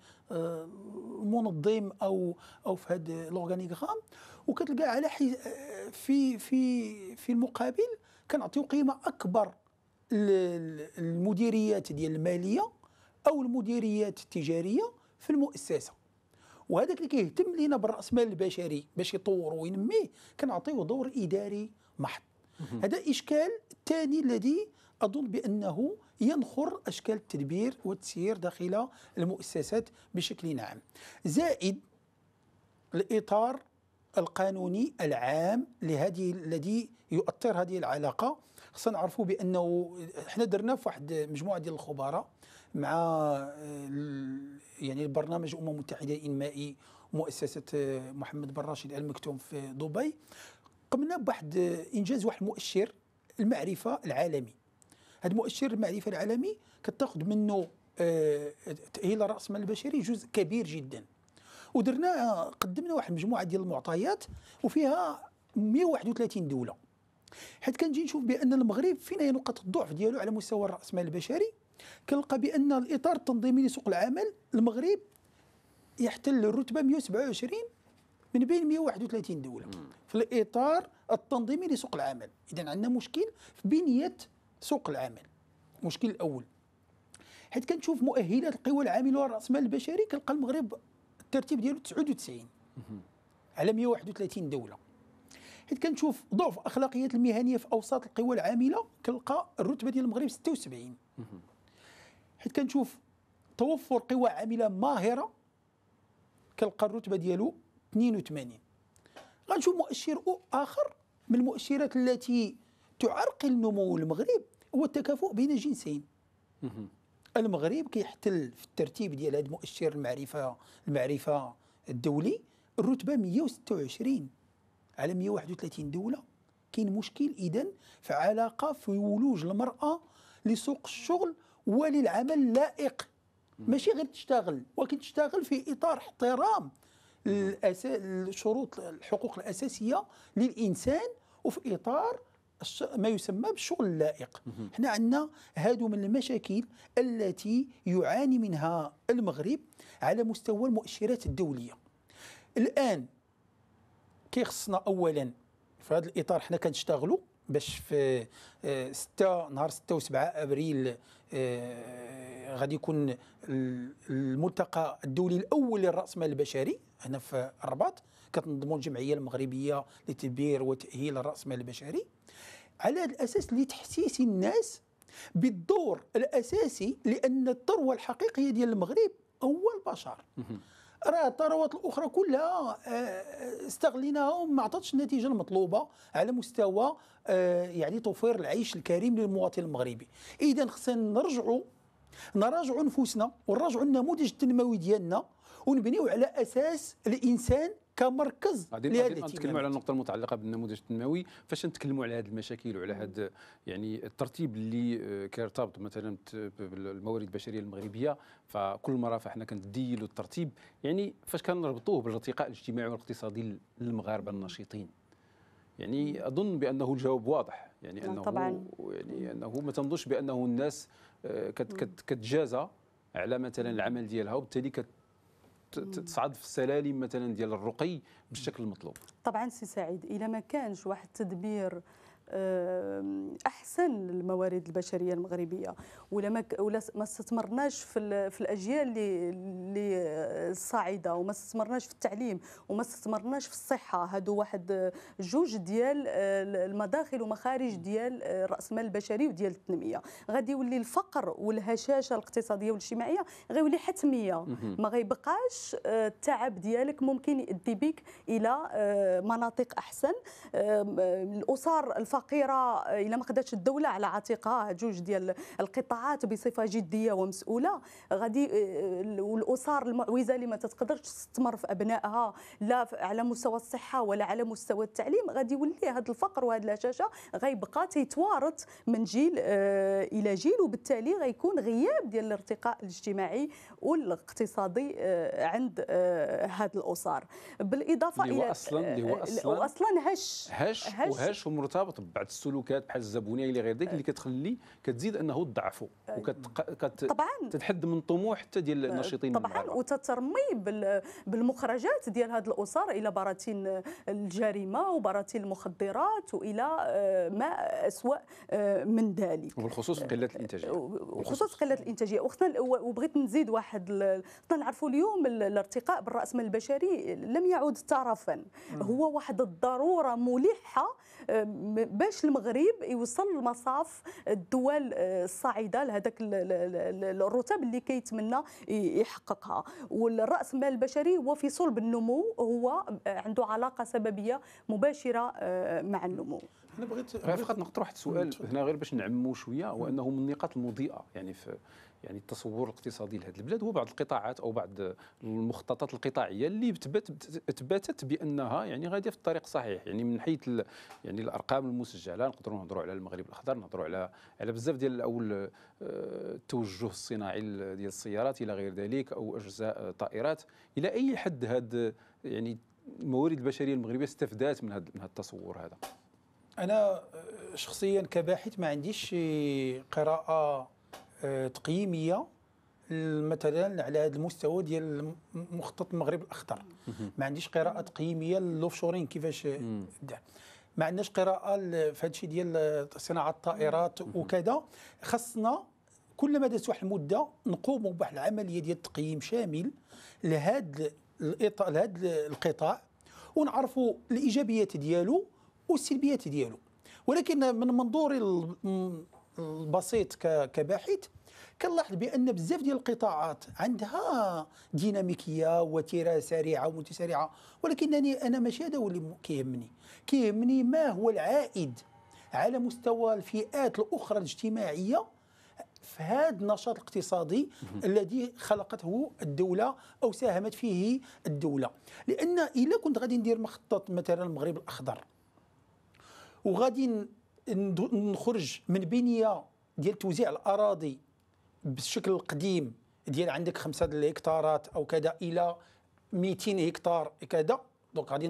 S4: المنظم آه، او او في هذا الاورغانيغرام وكتلقى على آه، في في في المقابل كنعطيو قيمه اكبر للمديريات ديال الماليه او المديريات التجاريه في المؤسسه وهذاك اللي كيهتم لينا بالراس مال البشري باش يطور وينميه كنعطيوه دور اداري محض هذا إشكال ثاني الذي أظن بأنه ينخر أشكال التدبير والتسيير داخل المؤسسات بشكل عام زائد الإطار القانوني العام لهذه الذي يؤثر هذه العلاقه خصنا نعرفوا بانه احنا درنا في واحد مجموعه ديال الخبراء مع آه، يعني البرنامج الامم المتحده الانمائي مؤسسه آه، محمد بن راشد المكتوم في دبي قمنا بواحد انجاز واحد المؤشر المعرفه العالمي هذا المؤشر المعرفه العالمي كتاخذ منه آه، تاهيل راس المال البشري جزء كبير جدا ودرنا قدمنا واحد المجموعه ديال المعطيات وفيها 131 دوله حيت كنجي نشوف بان المغرب فين هي نقطه الضعف ديالو على مستوى راس المال البشري كنلقى بان الاطار التنظيمي لسوق العمل المغرب يحتل الرتبه 127 من بين 131 دوله في الاطار التنظيمي لسوق العمل اذا عندنا مشكل في بنيه سوق العمل المشكل الاول حيت كنشوف مؤهلات القوى العامله والراس المال البشري كنلقى المغرب الترتيب ديالو 99 على 131 دوله حيت كنشوف ضعف اخلاقيات المهنيه في اوساط القوى العامله كنلقى الرتبه ديال المغرب 76 حيت كنشوف توفر قوى عامله ماهره كنلقى الرتبه ديالو 82 غنشوف مؤشر آخر من المؤشرات التي تعرقل نمو المغرب هو التكافؤ بين الجنسين المغرب كيحتل في الترتيب ديال هذا المؤشر المعرفه المعرفه الدولي الرتبه 126 على 131 دوله كاين مشكل اذا في علاقه في ولوج المراه لسوق الشغل وللعمل اللائق ماشي غير تشتغل ولكن تشتغل في اطار احترام الشروط الحقوق الاساسيه للانسان وفي اطار ما يسمى بالشغل اللائق احنا عندنا هادو من المشاكل التي يعاني منها المغرب على مستوى المؤشرات الدوليه الان كيخصنا اولا في هذا الاطار حنا كنشتغلوا باش في 6 آه، نهار 6 و7 ابريل آه، غادي يكون الملتقى الدولي الاول للراسمال البشري هنا في الرباط كتنظموا الجمعيه المغربيه لتدبير وتاهيل الراسمال البشري على هذا الاساس لتحسيس الناس بالدور الاساسي لان الثروه الحقيقيه ديال المغرب هو البشر راه الثروات الاخرى كلها آه، استغليناها وما عطاتش النتيجه المطلوبه على مستوى آه، يعني توفير العيش الكريم للمواطن المغربي اذا خصنا نرجعوا نراجعوا نفوسنا ونراجعوا النموذج التنموي ديالنا ونبنيو على اساس الانسان كمركز غادي نتكلموا على
S1: النقطه المتعلقه بالنموذج التنموي فاش نتكلموا على هذه المشاكل وعلى هذا يعني الترتيب اللي آه، كيرتبط مثلا بالموارد البشريه المغربيه فكل مره فاحنا كنديلوا الترتيب يعني فاش كنربطوه بالارتقاء الاجتماعي والاقتصادي للمغاربه النشيطين يعني اظن بانه الجواب واضح يعني انه طبعا. يعني انه ما تنظنش بانه الناس آه، كتجازى على مثلا العمل ديالها وبالتالي كت تصعد في السلالم مثلا ديال الرقي بالشكل المطلوب
S2: طبعا سي سعيد الا ما كانش واحد التدبير احسن الموارد البشريه المغربيه ولا ما ما استثمرناش في, في الاجيال اللي اللي الصاعده وما استثمرناش في التعليم وما استثمرناش في الصحه هادو واحد جوج ديال آه، المداخل ومخارج ديال آه، راس المال البشري وديال التنميه غادي يولي الفقر والهشاشه الاقتصاديه والاجتماعيه غيولي حتميه ما غيبقاش آه، التعب ديالك ممكن يؤدي بك الى مناطق احسن الاسر الفقر فقيره الا ما خداتش الدوله على عاتقها جوج ديال القطاعات بصفه جديه ومسؤوله غادي آه، والاسر المعوزه اللي ما تتقدرش تستثمر في ابنائها لا على مستوى الصحه ولا على مستوى التعليم غادي يولي هذا الفقر وهذه الهشاشه غيبقى تيتوارث من جيل آه، الى جيل وبالتالي غيكون غياب ديال الارتقاء الاجتماعي والاقتصادي آه، عند هذه الاسر بالاضافه الى اصلا اللي هو اصلا هش هش, هش وهش
S1: ومرتبط بعض السلوكات بحال الزبونيه الى غير ذلك اللي كتخلي كتزيد انه تضعفوا طبعا تتحد من طموح حتى ديال الناشطين طبعا
S2: وتترمي بالمخرجات ديال هذه الاسر الى براثين الجريمه وبراثين المخدرات والى ما اسوا من ذلك
S1: وبالخصوص قله الانتاجيه وخصوص
S2: قله الانتاجيه وخصنا وبغيت نزيد واحد نعرفوا اليوم الارتقاء بالراسمال البشري لم يعد طرفا هو واحد الضروره ملحه باش المغرب يوصل لمصاف الدول آه، الصاعده لهذاك الرتب اللي كيتمنى يحققها والراس مال البشري هو في صلب النمو هو آه، عنده علاقه سببيه مباشره آه، مع النمو انا بغيت غير فقط نقط
S1: واحد السؤال هنا غير باش نعمو شويه هو انه من النقاط المضيئه يعني في يعني التصور الاقتصادي لهذه البلاد هو بعض القطاعات او بعض المخططات القطاعيه اللي اثبتت بانها يعني غاديه في الطريق الصحيح يعني من حيث يعني الارقام المسجله نقدروا نهضروا على المغرب الاخضر نهضروا على على بزاف ديال او آه، التوجه الصناعي ديال السيارات الى غير ذلك او اجزاء طائرات الى اي حد هذا يعني الموارد البشريه المغربيه استفدات من هذا التصور هذا
S4: انا آه، شخصيا كباحث ما عنديش قراءه آه، تقييميه مثلا على هذا المستوى ديال مخطط المغرب الاخضر ما عنديش قراءه تقييميه للوفشورين كيفاش ما عندناش قراءه في هذا الشيء ديال صناعه الطائرات وكذا خصنا كلما دازت واحد المده نقوموا بواحد العمليه ديال التقييم شامل لهذا لهذا القطاع ونعرفوا الايجابيات ديالو والسلبيات ديالو ولكن من منظوري البسيط كباحث كنلاحظ بان بزاف ديال القطاعات عندها ديناميكيه وتيره سريعه ومتسارعه ولكنني انا ماشي هذا هو اللي كيهمني كيهمني ما هو العائد على مستوى الفئات الاخرى الاجتماعيه في هذا النشاط الاقتصادي الذي خلقته الدوله او ساهمت فيه الدوله لان الا كنت غادي ندير مخطط مثلا المغرب الاخضر وغادي نخرج من بنيه ديال توزيع الاراضي بالشكل القديم ديال عندك خمسة الهكتارات او كذا الى 200 هكتار كذا دونك غادي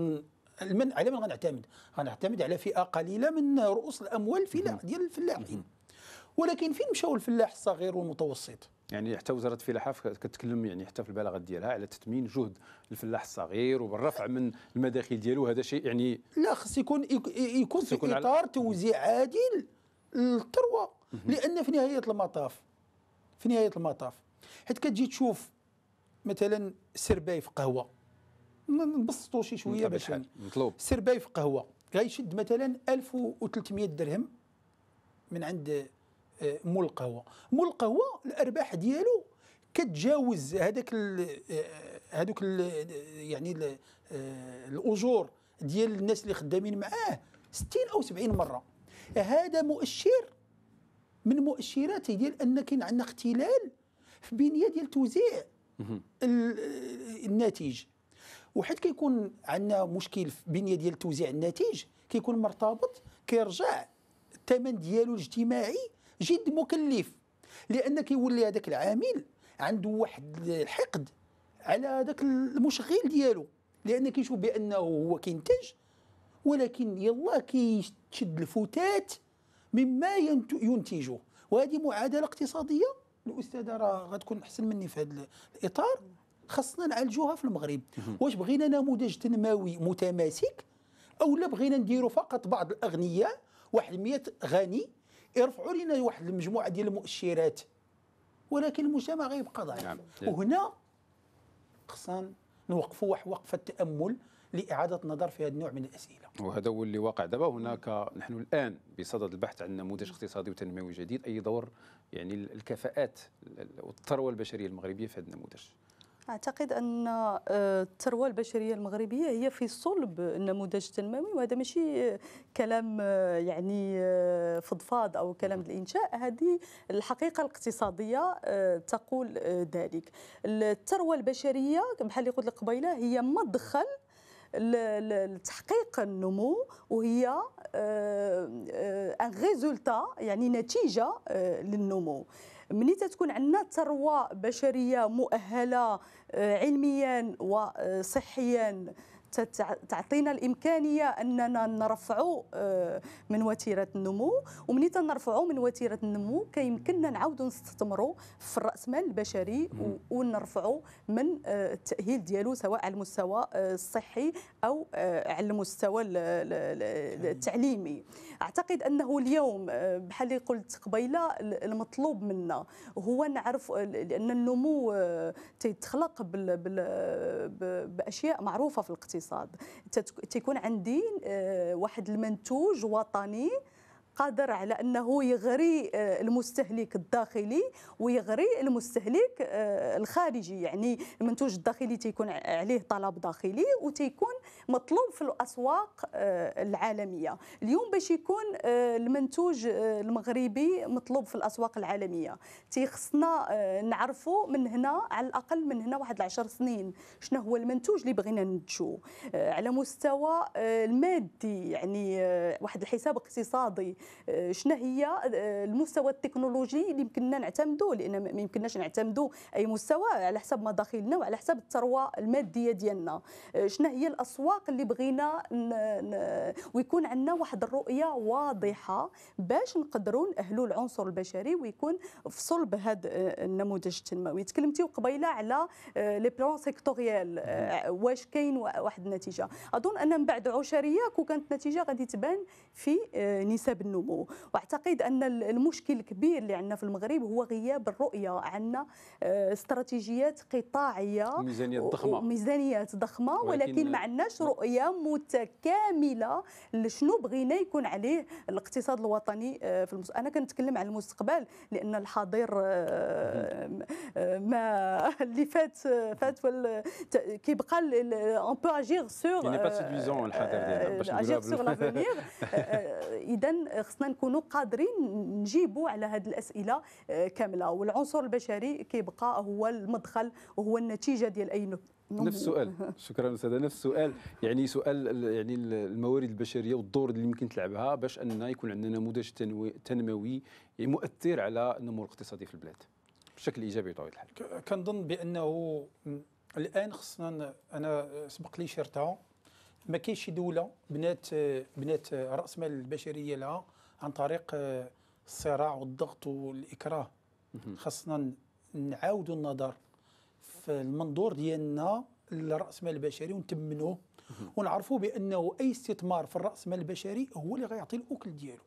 S4: المن على من غنعتمد غنعتمد على فئه قليله من رؤوس الاموال ديال الفلاحين ولكن فين مشاو الفلاح الصغير والمتوسط
S1: يعني حتى وزاره الفلاحه كتكلم يعني حتى في البلاغات ديالها على تثمين جهد الفلاح الصغير وبالرفع من المداخيل ديالو هذا شيء يعني
S4: لا خص يكون
S1: يكون في اطار
S4: توزيع عادل للثروه لان في نهايه المطاف في نهايه المطاف حيت كتجي تشوف مثلا سرباي في قهوه نبسطوا شي شويه باش مطلوب سرباي في قهوه غيشد مثلا 1300 درهم من عند آه، مول القهوه مول القهوه الارباح ديالو كتجاوز هذاك آه، هذوك يعني آه، الاجور ديال الناس اللي خدامين معاه 60 او 70 مره هذا مؤشر من مؤشرات ديال ان كاين عندنا اختلال في بنيه ديال توزيع الناتج وحيت كيكون عندنا مشكل في بنيه ديال توزيع الناتج كيكون مرتبط كيرجع الثمن ديالو الاجتماعي جد مكلف لان كيولي هذاك العامل عنده واحد الحقد على هذاك المشغل ديالو لان كيشوف بانه هو كينتج ولكن يلا كيشد الفتات مما ينتجه وهذه معادله اقتصاديه الاستاذه راه غتكون احسن مني في هذا الاطار خصنا نعالجوها في المغرب واش بغينا نموذج تنموي متماسك او لا بغينا نديرو فقط بعض الاغنياء واحد 100 غني يرفعوا لنا واحد المجموعه ديال المؤشرات ولكن المجتمع غيبقى ضعيف نعم. وهنا خصنا نوقفوا واحد وقفه تامل لاعاده النظر في هذا النوع من الاسئله.
S1: وهذا هو اللي واقع دابا هناك نحن الان بصدد البحث عن نموذج اقتصادي وتنموي جديد اي دور يعني الكفاءات والثروه البشريه المغربيه في هذا النموذج.
S2: اعتقد ان آه، الثروه البشريه المغربيه هي في صلب النموذج التنموي وهذا ماشي آه، كلام آه، يعني فضفاض او كلام الانشاء هذه الحقيقه الاقتصاديه تقول ذلك الثروه البشريه بحال اللي قلت لك قبيله هي مدخل لتحقيق النمو وهي ان ريزولتا يعني نتيجه للنمو ملي تتكون عندنا ثروه بشريه مؤهله آه، علميا وصحيا آه، تعطينا الامكانيه اننا نرفعوا آه، من وتيره النمو ومن تنرفعوا من وتيره النمو كيمكننا نعاودوا نستثمروا في الراسمال البشري ونرفعوا من التاهيل ديالو سواء على المستوى الصحي او على المستوى التعليمي اعتقد انه اليوم آه، بحال اللي قلت قبيله المطلوب منا هو نعرف آه، لان النمو آه، تيتخلق باشياء معروفه في الاقتصاد تيكون عندي واحد المنتوج وطني قادر على انه يغري آه، المستهلك الداخلي ويغري المستهلك آه، الخارجي يعني المنتوج الداخلي تيكون عليه طلب داخلي وتيكون مطلوب في الاسواق آه، العالميه اليوم باش يكون المنتوج المغربي مطلوب في الاسواق العالميه تيخصنا نعرفوا من هنا على الاقل من هنا واحد العشر سنين شنو هو المنتوج اللي بغينا ننتجو على مستوى المادي يعني واحد الحساب اقتصادي آه، شنو هي آه، المستوى التكنولوجي اللي يمكننا نعتمدوا لان ما يمكنناش نعتمدوا اي مستوى على حسب مداخلنا وعلى حسب الثروه الماديه ديالنا آه، شنو هي الاسواق اللي بغينا ويكون عندنا واحد الرؤيه واضحه باش نقدروا ناهلوا العنصر البشري ويكون في صلب هذا النموذج التنموي تكلمتي قبيله على لي بلان سيكتوريال واش كاين واحد النتيجه اظن ان من بعد عشريه كانت النتيجه غادي تبان في نسب النمو واعتقد ان المشكل الكبير اللي عندنا في المغرب هو غياب الرؤيه عندنا آه، استراتيجيات قطاعيه ميزانيات ضخمه ميزانيات ضخمه ولكن, ولكن ما عندناش رؤيه متكامله لشنو بغينا يكون عليه الاقتصاد الوطني آه، في المس... انا كنتكلم على المستقبل لان الحاضر آه، ما <laughs> اللي فات فات وال... كيبقى اون بو اجير سور اجير سور لافونيغ اذا خصنا نكونوا قادرين نجيبوا على هذه الاسئله آه، كامله والعنصر البشري كيبقى هو المدخل وهو النتيجه ديال اي نفس السؤال
S1: شكرا استاذه نفس السؤال يعني سؤال يعني الموارد البشريه والدور اللي ممكن تلعبها باش ان يكون عندنا نموذج تنموي مؤثر على النمو الاقتصادي في البلاد بشكل ايجابي طويل الحال
S4: كنظن بانه الان خصنا انا سبق لي شرتها ما كاينش شي دوله بنات بنات راس مال البشريه لها عن طريق آه، الصراع والضغط والاكراه خاصنا نعاودوا النظر في المنظور ديالنا للراس مال البشري ونتمنوه ونعرفوا بانه اي استثمار في الراس مال البشري هو اللي غيعطي الاكل ديالو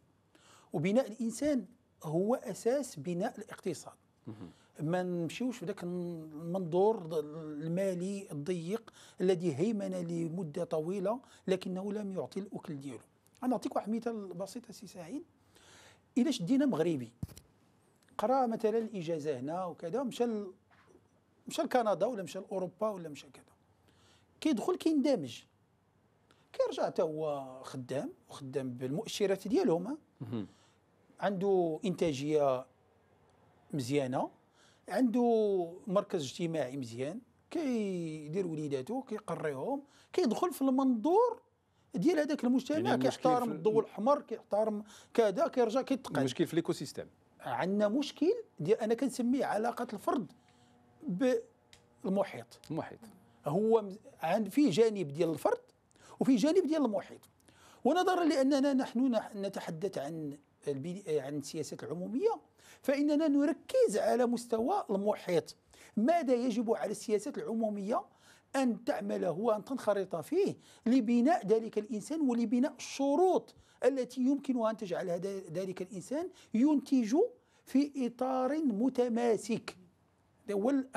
S4: وبناء الانسان هو اساس بناء الاقتصاد ما نمشيوش في ذاك المنظور المالي الضيق الذي هيمن لمده طويله لكنه لم يعطي الاكل ديالو انا نعطيك واحد مثال بسيط سي سعيد الا شدينا مغربي قرا مثلا الاجازه هنا وكذا مشى مشى لكندا ولا مشى لاوروبا ولا مشى كذا كيدخل كيندمج كيرجع حتى هو خدام وخدام بالمؤشرات ديالهم عنده انتاجيه مزيانه عنده مركز اجتماعي مزيان كيدير وليداتو كيقريهم كيدخل في المنظور ديال هذاك المجتمع يعني كيحترم الضوء الاحمر كيحترم كذا كيرجع كيتقن المشكل في الايكو سيستيم عندنا مشكل ديال انا كنسميه علاقه الفرد بالمحيط المحيط هو عند في جانب ديال الفرد وفي جانب ديال المحيط ونظرا لاننا نحن نتحدث عن عن السياسات العموميه فإننا نركز على مستوى المحيط ماذا يجب على السياسات العمومية أن تعمل هو أن تنخرط فيه لبناء ذلك الإنسان ولبناء الشروط التي يمكنها أن تجعل ذلك الإنسان ينتج في إطار متماسك هذا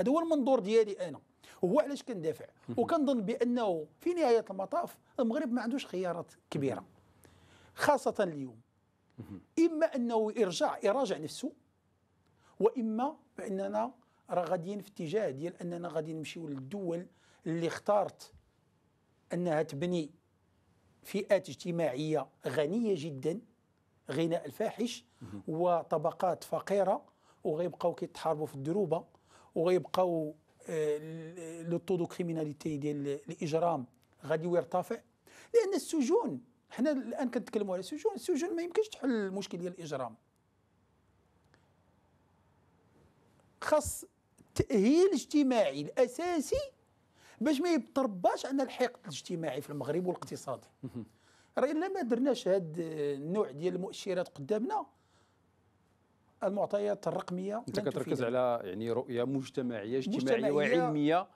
S4: هو المنظور ديالي أنا هو علاش كندافع وكنظن بأنه في نهاية المطاف المغرب ما عندوش خيارات كبيرة خاصة اليوم إما أنه يرجع يراجع نفسه واما باننا راه غاديين في اتجاه ديال اننا غادي نمشيو للدول اللي اختارت انها تبني فئات اجتماعيه غنيه جدا غناء الفاحش وطبقات فقيره وغيبقاو كيتحاربوا في الدروبه وغيبقاو آه، لو طو دو كريميناليتي ديال الاجرام غادي يرتفع لان السجون حنا الان كنتكلموا على السجون السجون ما يمكنش تحل المشكل ديال الاجرام خاص التاهيل الاجتماعي الاساسي باش ما يترباش عندنا الحقد الاجتماعي في المغرب والاقتصادي راه الا ما درناش هاد النوع ديال المؤشرات قدامنا المعطيات الرقميه انت كتركز
S1: على يعني رؤيه مجتمعيه اجتماعيه وعلميه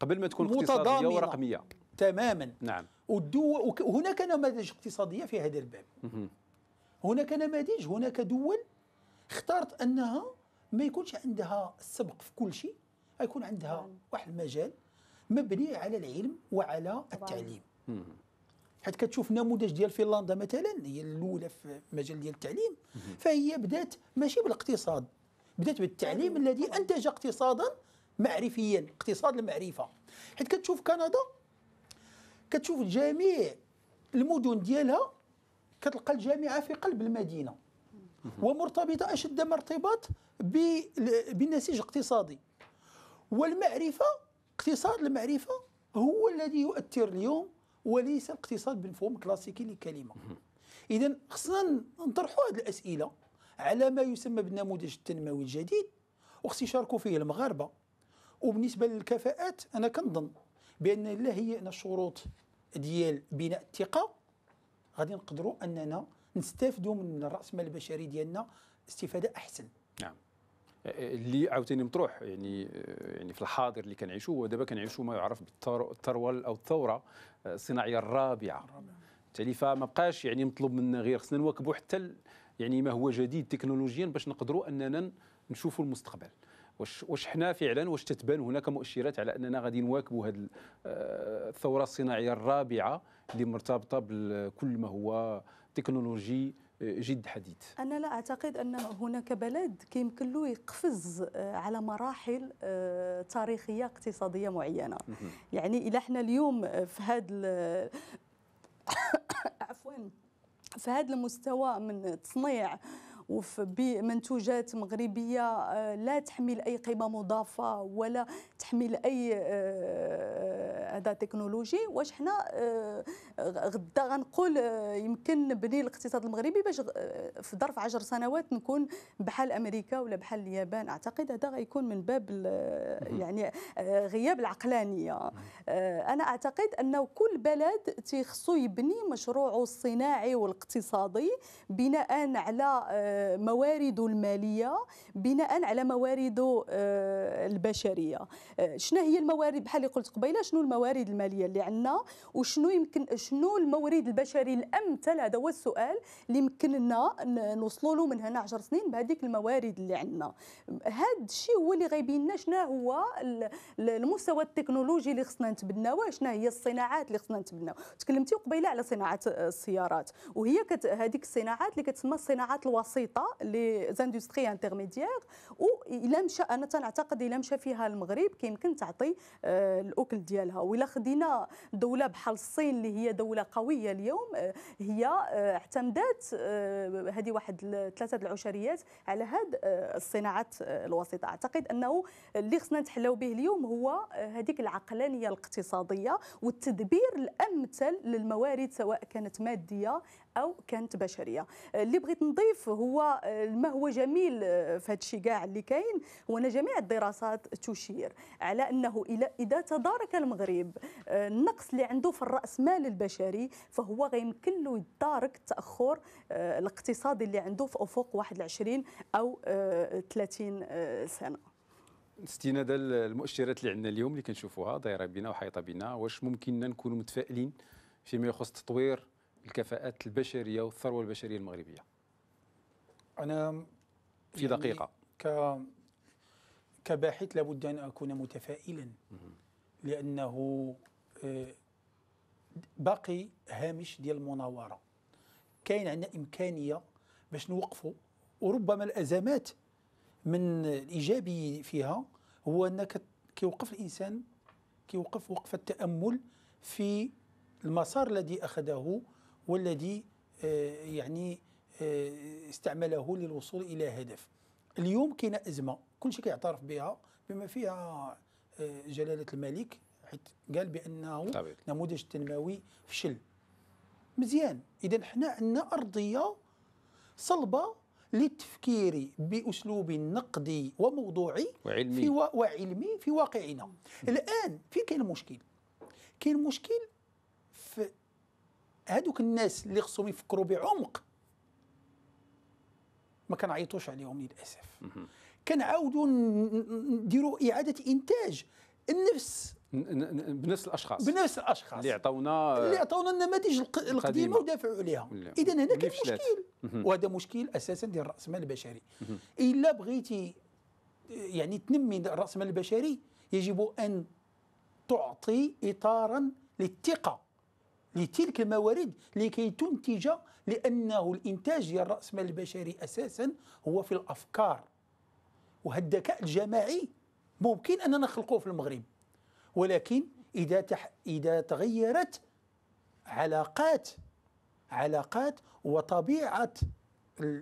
S1: قبل ما تكون اقتصاديه ورقميه تماما نعم
S4: وهناك نماذج اقتصاديه في هذا الباب هناك نماذج هناك دول اختارت انها ما يكونش عندها السبق في كل شيء يكون عندها نعم. واحد المجال مبني على العلم وعلى التعليم حيت كتشوف نموذج ديال فنلندا مثلا هي الاولى في مجال ديال التعليم فهي بدات ماشي بالاقتصاد بدات بالتعليم نعم. الذي انتج اقتصادا معرفيا اقتصاد المعرفه حيت كتشوف كندا كتشوف جميع المدن ديالها كتلقى الجامعه في قلب المدينه ومرتبطة أشد ما ارتباط بالنسيج الاقتصادي والمعرفة اقتصاد المعرفة هو الذي يؤثر اليوم وليس الاقتصاد بالمفهوم الكلاسيكي للكلمة إذا خصنا نطرحوا هذه الأسئلة على ما يسمى بالنموذج التنموي الجديد وخص يشاركوا فيه المغاربة وبالنسبة للكفاءات أنا كنظن بأن لا هي الشروط ديال بناء الثقة غادي نقدروا أننا نستافدوا من راس المال البشري ديالنا استفاده احسن
S1: نعم اللي عاوتاني مطروح يعني يعني في الحاضر اللي كنعيشوه ودابا كنعيشوا ما يعرف بالثروه او الثوره آه، الصناعيه الرابعه بالتالي ما بقاش يعني مطلوب منا غير خصنا نواكبوا حتى يعني ما هو جديد تكنولوجيا باش نقدروا اننا نشوفوا المستقبل واش واش حنا فعلا واش تتبان هناك مؤشرات على اننا غادي نواكبوا هذه آه، الثوره الصناعيه الرابعه اللي مرتبطه بكل ما هو تكنولوجي آه، جد حديث
S2: أنا لا أعتقد أن هناك بلد يمكن له يقفز آه، على مراحل آه، تاريخية اقتصادية معينة يعني إلا إحنا اليوم في هذا <coughs> عفوا في هذا المستوى من تصنيع بمنتوجات مغربيه آه، لا تحمل اي قيمه مضافه ولا تحمل اي هذا آه، آه، تكنولوجي واش حنا غدا غنقول يمكن نبني الاقتصاد المغربي باش في ظرف 10 سنوات نكون بحال امريكا ولا بحال اليابان اعتقد هذا غيكون من باب يعني غياب العقلانيه انا اعتقد انه كل بلد تيخصو يبني مشروعه الصناعي والاقتصادي بناء على موارده الماليه بناء على موارده آه، البشريه آه، شنو هي الموارد بحال اللي قلت قبيله شنو الموارد الماليه اللي عندنا وشنو يمكن شنو المورد البشري الامثل هذا هو السؤال اللي يمكننا نوصلوا له من هنا 10 سنين بهذيك الموارد اللي عندنا هذا الشيء هو اللي غيبين لنا شنو هو المستوى التكنولوجي اللي خصنا نتبناوه شنو هي الصناعات اللي خصنا نتبناو تكلمتي قبيله على صناعه آه، السيارات وهي هذيك الصناعات اللي كتسمى الصناعات الوسيطه بسيطه لي زاندستري انترميديير والا مشى انا تنعتقد الا مشى فيها المغرب كيمكن تعطي آه، الاكل ديالها والا خدينا دوله بحال الصين اللي هي دوله قويه اليوم آه، هي آه، اعتمدت هذه واحد ثلاثه العشريات على هاد الصناعات الوسيطه اعتقد انه اللي خصنا نتحلاو به اليوم هو هذيك العقلانيه الاقتصاديه والتدبير الامثل للموارد سواء كانت ماديه او كانت بشريه آه، اللي بغيت نضيف هو آه، ما هو جميل آه، في هذا الشيء كاع اللي كاين هو ان جميع الدراسات تشير على انه اذا تدارك المغرب النقص اللي عنده في الراسمال البشري فهو غيمكن له يدارك التاخر الاقتصادي اللي عنده في افق 21 او 30 سنه
S1: استنادا المؤشرات اللي عندنا اليوم اللي كنشوفوها دايره بنا وحايطه بنا واش ممكننا نكونوا متفائلين فيما يخص تطوير الكفاءات البشريه والثروه البشريه المغربيه
S4: انا في يعني دقيقه ك كباحث لابد ان اكون متفائلا لانه آه، باقي هامش ديال المناوره كاين عندنا امكانيه باش نوقفوا وربما الازمات من الايجابي فيها هو انك كيوقف الانسان كيوقف وقف التامل في المسار الذي اخذه والذي آه، يعني آه، استعمله للوصول الى هدف اليوم كاينه ازمه كل شيء كيعترف بها بما فيها آه، جلاله الملك حيت قال بانه طبيعي. نموذج التنموي فشل مزيان اذا حنا عندنا ارضيه صلبه للتفكير باسلوب نقدي وموضوعي وعلمي في و... وعلمي في واقعنا الان فين كاين المشكل كاين مشكل هادوك الناس اللي خصهم يفكروا بعمق ما كنعيطوش عليهم للاسف كنعاودوا نديروا اعاده انتاج النفس
S1: بنفس الاشخاص بنفس الاشخاص اللي عطاونا اللي
S4: عطاونا النماذج القديمه ودافعوا عليها اذا هنا كاين مشكل وهذا مشكل اساسا ديال الراسمال البشري الا بغيتي يعني تنمي الراسمال البشري يجب ان تعطي اطارا للثقه لتلك الموارد لكي تنتج لأنه الإنتاج للرأسمال البشري أساسا هو في الأفكار وهذا الذكاء الجماعي ممكن أننا نخلقوه في المغرب ولكن إذا, تح إذا تغيرت علاقات علاقات وطبيعة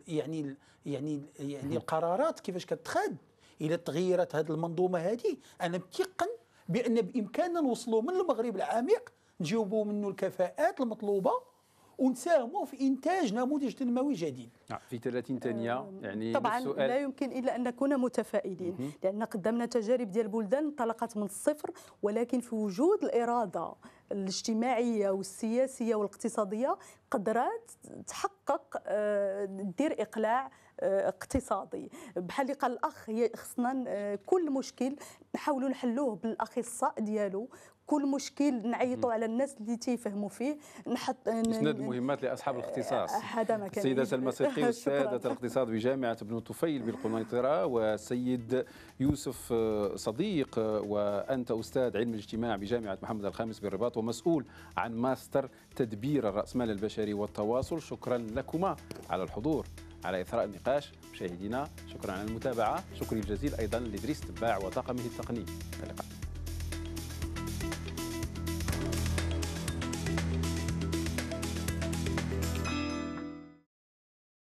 S4: يعني يعني يعني القرارات كيفاش كتخاد الى تغيرت هذه المنظومه هذه انا متيقن بان بامكاننا نوصلوا من المغرب العميق نجيبوا منه
S2: الكفاءات المطلوبه ونساهموا في انتاج نموذج تنموي جديد
S1: نعم، في 30 ثانيه يعني طبعا السؤال. لا
S2: يمكن الا ان نكون متفائلين لان قدمنا تجارب ديال بلدان انطلقت من الصفر ولكن في وجود الاراده الاجتماعيه والسياسيه والاقتصاديه قدرات تحقق آه، دير اقلاع آه، اقتصادي بحال اللي قال الاخ هي خصنا آه، كل مشكل نحاولوا نحلوه بالاخصاء ديالو كل مشكل نعيطوا على الناس اللي تيفهموا فيه نحط اسناد
S1: المهمات لاصحاب آه، الاختصاص
S2: هذا ما كان السيدة المسيحي إيه. <laughs> استاذة
S1: الاقتصاد بجامعة ابن طفيل بالقنيطرة والسيد يوسف آه، صديق آه، وانت استاذ علم الاجتماع بجامعة محمد الخامس بالرباط ومسؤول عن ماستر تدبير الرأسمال البشري والتواصل شكرا لكما على الحضور على إثراء النقاش مشاهدينا شكرا على المتابعة شكري الجزيل أيضا لدريس تباع وطاقمه التقني